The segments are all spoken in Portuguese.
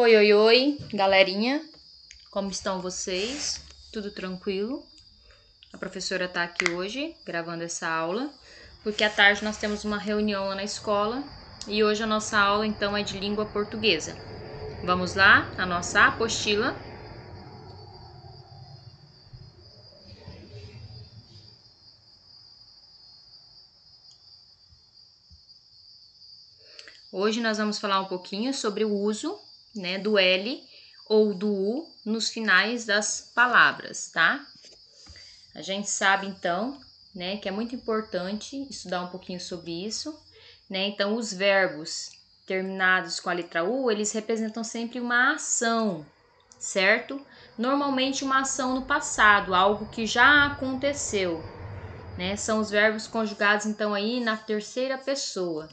Oi, oi, oi, galerinha. Como estão vocês? Tudo tranquilo? A professora está aqui hoje gravando essa aula, porque à tarde nós temos uma reunião lá na escola e hoje a nossa aula então é de língua portuguesa. Vamos lá, a nossa apostila. Hoje nós vamos falar um pouquinho sobre o uso né, do L ou do U nos finais das palavras, tá? A gente sabe então, né, que é muito importante estudar um pouquinho sobre isso, né? Então, os verbos terminados com a letra U, eles representam sempre uma ação, certo? Normalmente uma ação no passado, algo que já aconteceu, né? São os verbos conjugados então aí na terceira pessoa,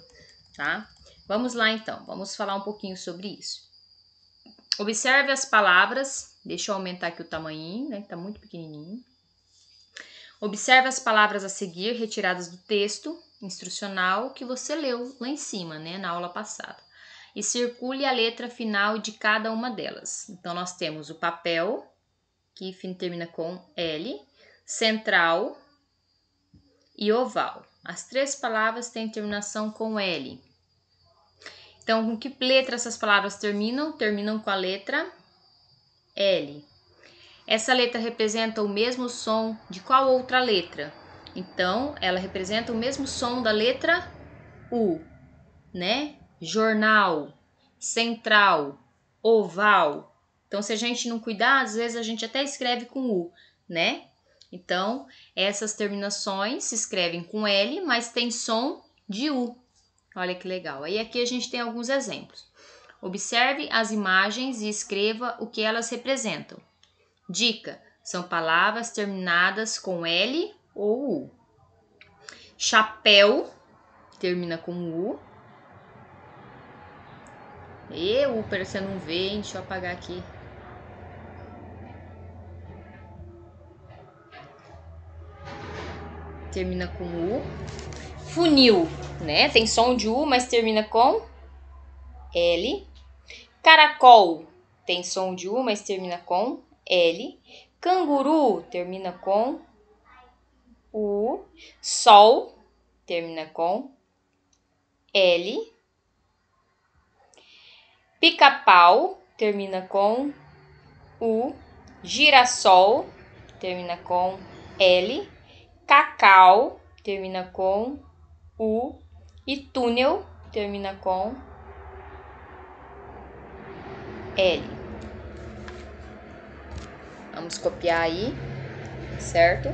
tá? Vamos lá então, vamos falar um pouquinho sobre isso. Observe as palavras. Deixa eu aumentar aqui o tamanho, né? tá muito pequenininho. Observe as palavras a seguir retiradas do texto instrucional que você leu lá em cima, né, na aula passada. E circule a letra final de cada uma delas. Então nós temos o papel, que termina com L, central e oval. As três palavras têm terminação com L. Então, com que letra essas palavras terminam? Terminam com a letra L. Essa letra representa o mesmo som de qual outra letra? Então, ela representa o mesmo som da letra U, né? Jornal, central, oval. Então, se a gente não cuidar, às vezes a gente até escreve com U, né? Então, essas terminações se escrevem com L, mas tem som de U. Olha que legal. Aí aqui a gente tem alguns exemplos. Observe as imagens e escreva o que elas representam. Dica: são palavras terminadas com L ou U. Chapéu termina com U. E U você não vê, hein? Deixa eu apagar aqui. Termina com U. Funil, né? Tem som de U, mas termina com L. Caracol tem som de U, mas termina com L. Canguru termina com U. Sol termina com L. Pica-pau termina com U. Girassol termina com L. Cacau termina com U. E túnel termina com L. Vamos copiar aí, certo?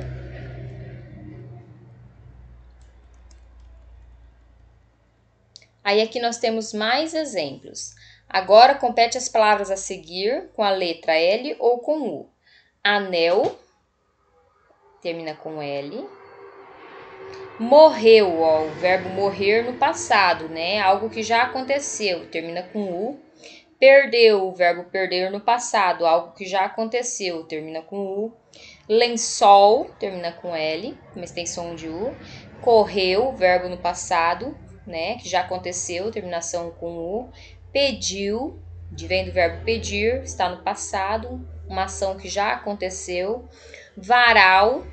Aí aqui nós temos mais exemplos. Agora compete as palavras a seguir com a letra L ou com U. Anel termina com L. Morreu, ó, o verbo morrer no passado, né? Algo que já aconteceu, termina com U. Perdeu, o verbo perder no passado, algo que já aconteceu, termina com U. Lençol, termina com L, mas tem som de U. Correu, verbo no passado, né? Que já aconteceu, terminação com U. Pediu, de vem do verbo pedir, está no passado, uma ação que já aconteceu. Varal,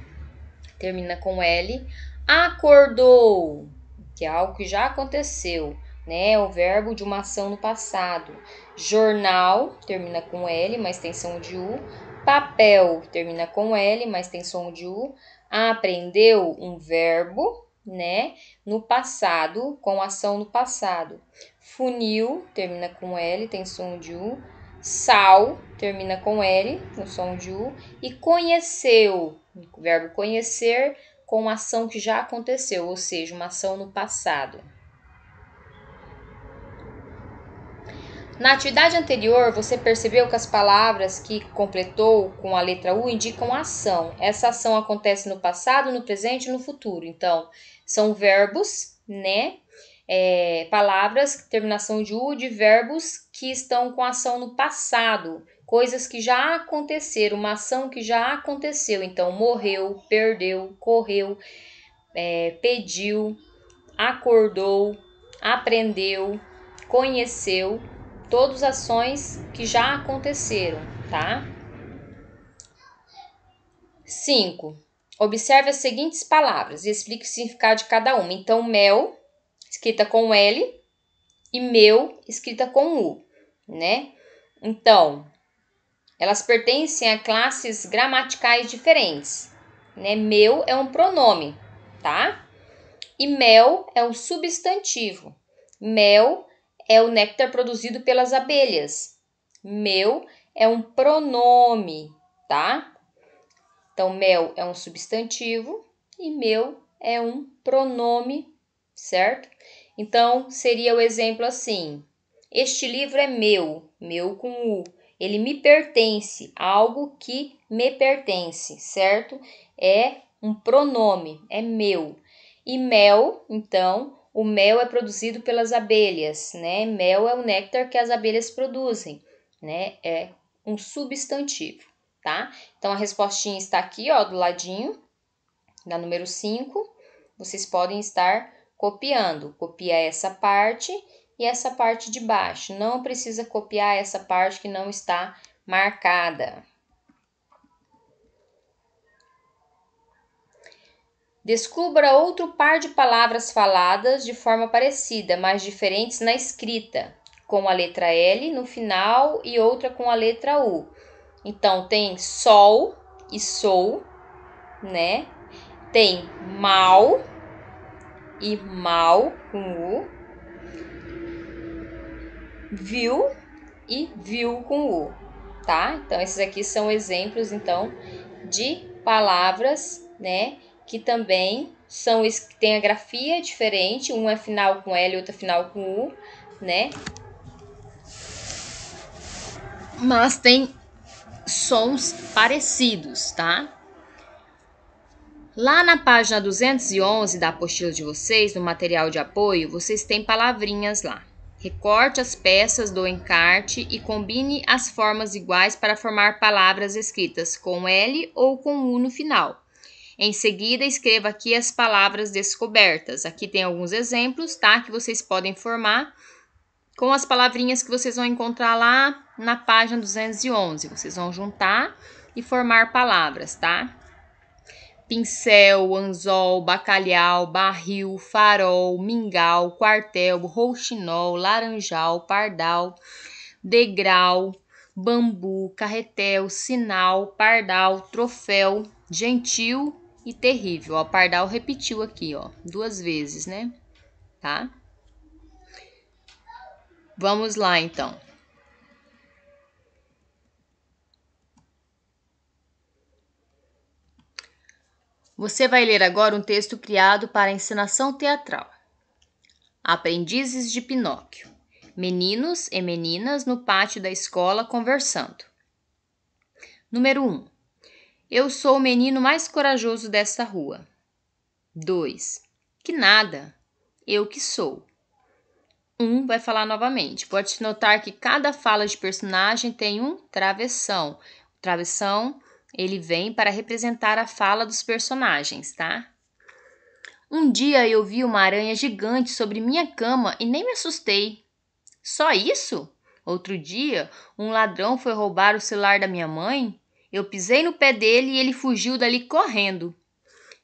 termina com L acordou, que é algo que já aconteceu, né? O verbo de uma ação no passado. Jornal termina com L, mas tem som de U. Papel termina com L, mas tem som de U. Aprendeu um verbo, né? No passado, com ação no passado. Funil termina com L, tem som de U. Sal termina com L, no som de U. E conheceu, verbo conhecer com a ação que já aconteceu, ou seja, uma ação no passado. Na atividade anterior, você percebeu que as palavras que completou com a letra U indicam ação. Essa ação acontece no passado, no presente e no futuro. Então, são verbos, né? É, palavras, terminação de U, de verbos que estão com ação no passado, coisas que já aconteceram, uma ação que já aconteceu. Então, morreu, perdeu, correu, é, pediu, acordou, aprendeu, conheceu, todas ações que já aconteceram, tá? 5. Observe as seguintes palavras e explique o significado de cada uma. Então, mel, escrita com L, e meu, escrita com U, né? Então, elas pertencem a classes gramaticais diferentes. Né? Meu é um pronome, tá? E mel é um substantivo. Mel é o néctar produzido pelas abelhas. Meu é um pronome, tá? Então, mel é um substantivo e meu é um pronome, certo? Então, seria o exemplo assim: Este livro é meu, meu com U. Ele me pertence, algo que me pertence, certo? É um pronome, é meu. E mel, então, o mel é produzido pelas abelhas, né? Mel é o néctar que as abelhas produzem, né? É um substantivo, tá? Então a respostinha está aqui, ó, do ladinho, na número 5. Vocês podem estar copiando. Copia essa parte e essa parte de baixo. Não precisa copiar essa parte que não está marcada. Descubra outro par de palavras faladas de forma parecida, mas diferentes na escrita, com a letra L no final e outra com a letra U. Então tem sol e sou, né? Tem mal e mal com U viu e viu com u, tá? Então esses aqui são exemplos então de palavras, né, que também são tem a grafia diferente, uma é final com L, outra é final com U, né? Mas tem sons parecidos, tá? Lá na página 211 da apostila de vocês, no material de apoio, vocês têm palavrinhas lá. Recorte as peças do encarte e combine as formas iguais para formar palavras escritas com L ou com U no final. Em seguida, escreva aqui as palavras descobertas. Aqui tem alguns exemplos, tá? Que vocês podem formar com as palavrinhas que vocês vão encontrar lá na página 211. Vocês vão juntar e formar palavras, tá? pincel, anzol, bacalhau, barril, farol, mingau, quartel, rouxinol, laranjal, pardal, degrau, bambu, carretel, sinal, pardal, troféu, gentil e terrível. Ó, pardal repetiu aqui, ó, duas vezes, né? Tá? Vamos lá então. Você vai ler agora um texto criado para encenação teatral. Aprendizes de Pinóquio. Meninos e meninas no pátio da escola conversando. Número 1. Eu sou o menino mais corajoso desta rua. 2. Que nada. Eu que sou. 1 um vai falar novamente. Pode se notar que cada fala de personagem tem um travessão. Travessão ele vem para representar a fala dos personagens, tá? Um dia eu vi uma aranha gigante sobre minha cama e nem me assustei. Só isso? Outro dia, um ladrão foi roubar o celular da minha mãe. Eu pisei no pé dele e ele fugiu dali correndo.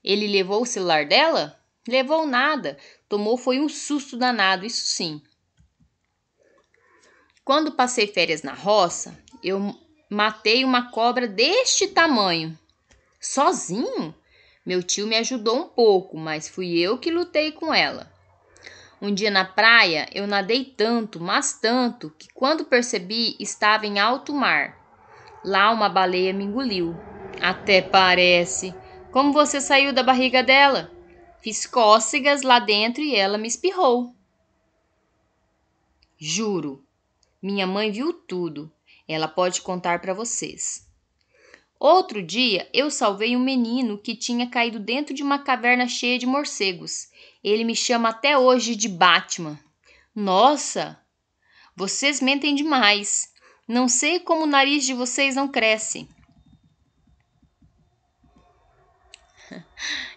Ele levou o celular dela? Levou nada. Tomou foi um susto danado, isso sim. Quando passei férias na roça, eu Matei uma cobra deste tamanho. Sozinho? Meu tio me ajudou um pouco, mas fui eu que lutei com ela. Um dia na praia, eu nadei tanto, mas tanto, que quando percebi, estava em alto mar. Lá uma baleia me engoliu. Até parece. Como você saiu da barriga dela? Fiz cócegas lá dentro e ela me espirrou. Juro. Minha mãe viu tudo. Ela pode contar para vocês. Outro dia eu salvei um menino que tinha caído dentro de uma caverna cheia de morcegos. Ele me chama até hoje de Batman. Nossa! Vocês mentem demais. Não sei como o nariz de vocês não cresce.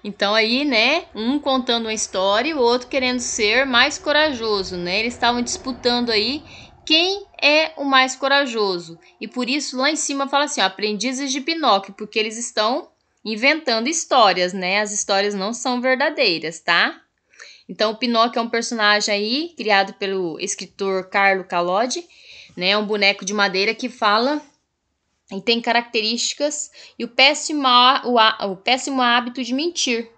Então aí, né, um contando uma história e o outro querendo ser mais corajoso, né? Eles estavam disputando aí quem é o mais corajoso. E por isso lá em cima fala assim, ó, aprendizes de Pinóquio, porque eles estão inventando histórias, né? As histórias não são verdadeiras, tá? Então, o Pinóquio é um personagem aí criado pelo escritor Carlo Collodi, né? É um boneco de madeira que fala e tem características e o péssimo, o, o péssimo hábito de mentir.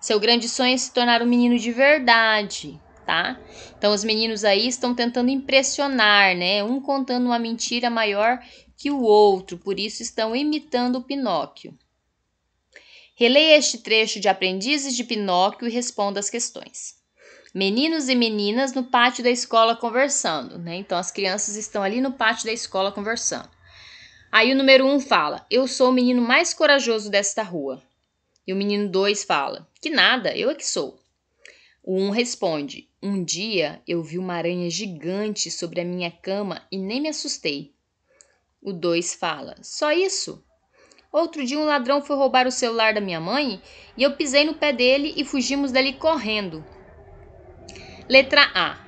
Seu grande sonho é se tornar um menino de verdade tá? Então os meninos aí estão tentando impressionar, né? Um contando uma mentira maior que o outro, por isso estão imitando Pinóquio. Releia este trecho de Aprendizes de Pinóquio e responda as questões. Meninos e meninas no pátio da escola conversando, né? Então as crianças estão ali no pátio da escola conversando. Aí o número 1 um fala: Eu sou o menino mais corajoso desta rua. E o menino 2 fala: Que nada, eu é que sou. O 1 um responde: um dia eu vi uma aranha gigante sobre a minha cama e nem me assustei. O 2 fala: Só isso? Outro dia um ladrão foi roubar o celular da minha mãe e eu pisei no pé dele e fugimos dali correndo. Letra A.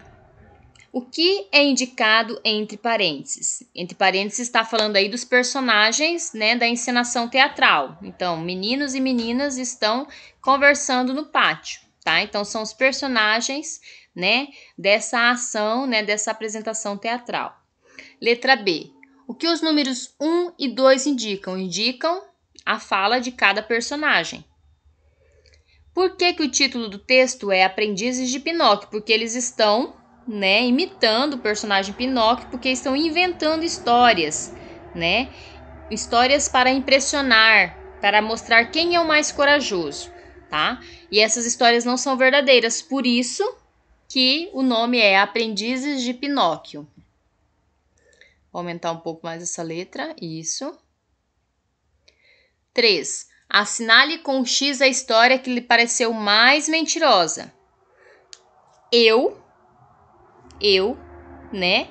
O que é indicado entre parênteses? Entre parênteses está falando aí dos personagens, né, da encenação teatral. Então, meninos e meninas estão conversando no pátio tá? Então são os personagens, né, dessa ação, né, dessa apresentação teatral. Letra B. O que os números 1 e 2 indicam? Indicam a fala de cada personagem. Por que, que o título do texto é Aprendizes de Pinóquio? Porque eles estão né, imitando o personagem Pinóquio, porque estão inventando histórias, né? Histórias para impressionar, para mostrar quem é o mais corajoso tá? E essas histórias não são verdadeiras, por isso que o nome é Aprendizes de Pinóquio. Vou aumentar um pouco mais essa letra, isso. 3. Assinale com X a história que lhe pareceu mais mentirosa. Eu, eu, né?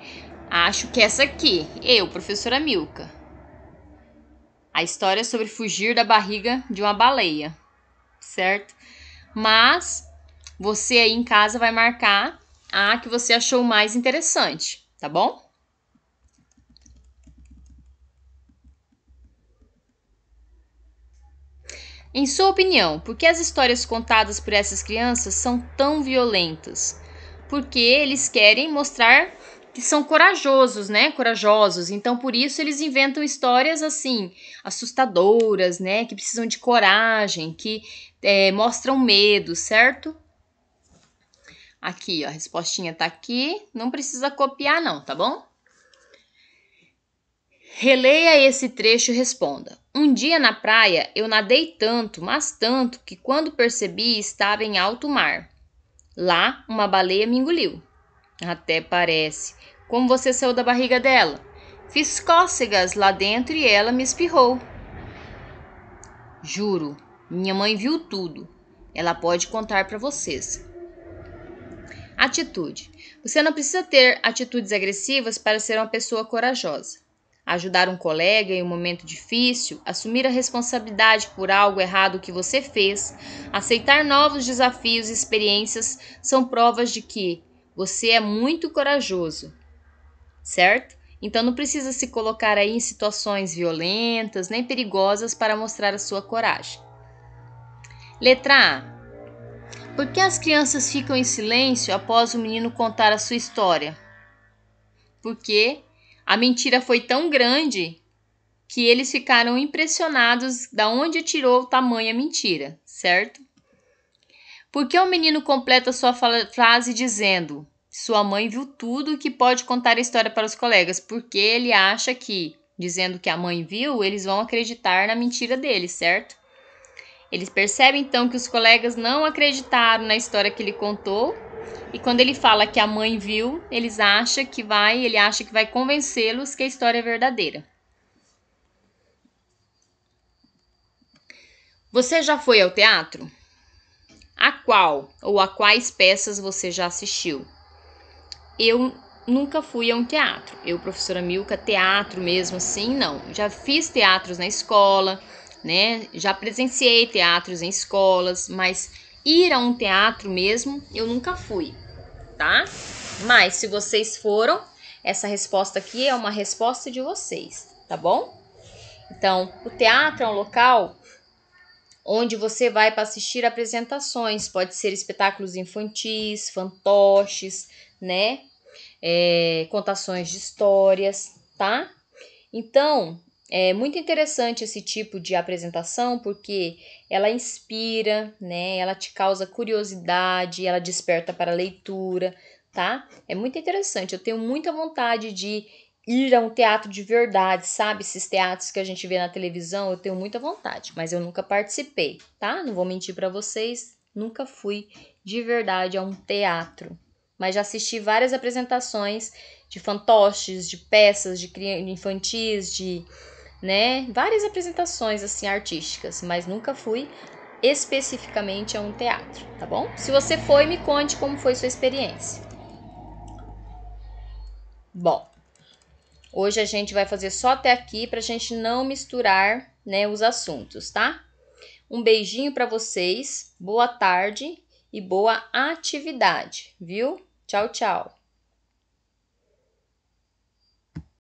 Acho que essa aqui, eu, professora Milka. A história sobre fugir da barriga de uma baleia certo? Mas você aí em casa vai marcar a que você achou mais interessante, tá bom? Em sua opinião, por que as histórias contadas por essas crianças são tão violentas? Porque eles querem mostrar que são corajosos, né? Corajosos. Então, por isso eles inventam histórias assim, assustadoras, né? Que precisam de coragem, que é, mostram medo, certo? Aqui, ó, a respostinha tá aqui. Não precisa copiar, não, tá bom? Releia esse trecho e responda. Um dia na praia eu nadei tanto, mas tanto, que quando percebi estava em alto mar. Lá, uma baleia me engoliu. Até parece. Como você saiu da barriga dela? Fiz cócegas lá dentro e ela me espirrou. Juro, minha mãe viu tudo. Ela pode contar para vocês. Atitude. Você não precisa ter atitudes agressivas para ser uma pessoa corajosa. Ajudar um colega em um momento difícil, assumir a responsabilidade por algo errado que você fez, aceitar novos desafios e experiências são provas de que você é muito corajoso, certo? Então não precisa se colocar aí em situações violentas nem perigosas para mostrar a sua coragem. Letra A. Por que as crianças ficam em silêncio após o menino contar a sua história? Porque a mentira foi tão grande que eles ficaram impressionados da onde tirou tamanha mentira, certo? Porque o menino completa sua frase dizendo: Sua mãe viu tudo que pode contar a história para os colegas, porque ele acha que, dizendo que a mãe viu, eles vão acreditar na mentira dele, certo? Eles percebem então que os colegas não acreditaram na história que ele contou, e quando ele fala que a mãe viu, eles acham que vai, ele acha que vai convencê-los que a história é verdadeira. Você já foi ao teatro? a qual ou a quais peças você já assistiu? Eu nunca fui a um teatro. Eu, professora Milka, teatro mesmo assim, não. Já fiz teatros na escola, né? Já presenciei teatros em escolas, mas ir a um teatro mesmo, eu nunca fui, tá? Mas se vocês foram, essa resposta aqui é uma resposta de vocês, tá bom? Então, o teatro é um local onde você vai para assistir apresentações, pode ser espetáculos infantis, fantoches, né? É, contações de histórias, tá? Então, é muito interessante esse tipo de apresentação porque ela inspira, né? Ela te causa curiosidade, ela desperta para a leitura, tá? É muito interessante. Eu tenho muita vontade de ir a um teatro de verdade, sabe? Esses teatros que a gente vê na televisão, eu tenho muita vontade, mas eu nunca participei, tá? Não vou mentir para vocês, nunca fui de verdade a um teatro. Mas já assisti várias apresentações de fantoches, de peças de infantis, de, né, várias apresentações assim artísticas, mas nunca fui especificamente a um teatro, tá bom? Se você foi, me conte como foi sua experiência. Bom, Hoje a gente vai fazer só até aqui para a gente não misturar, né, os assuntos, tá? Um beijinho para vocês, boa tarde e boa atividade, viu? Tchau, tchau.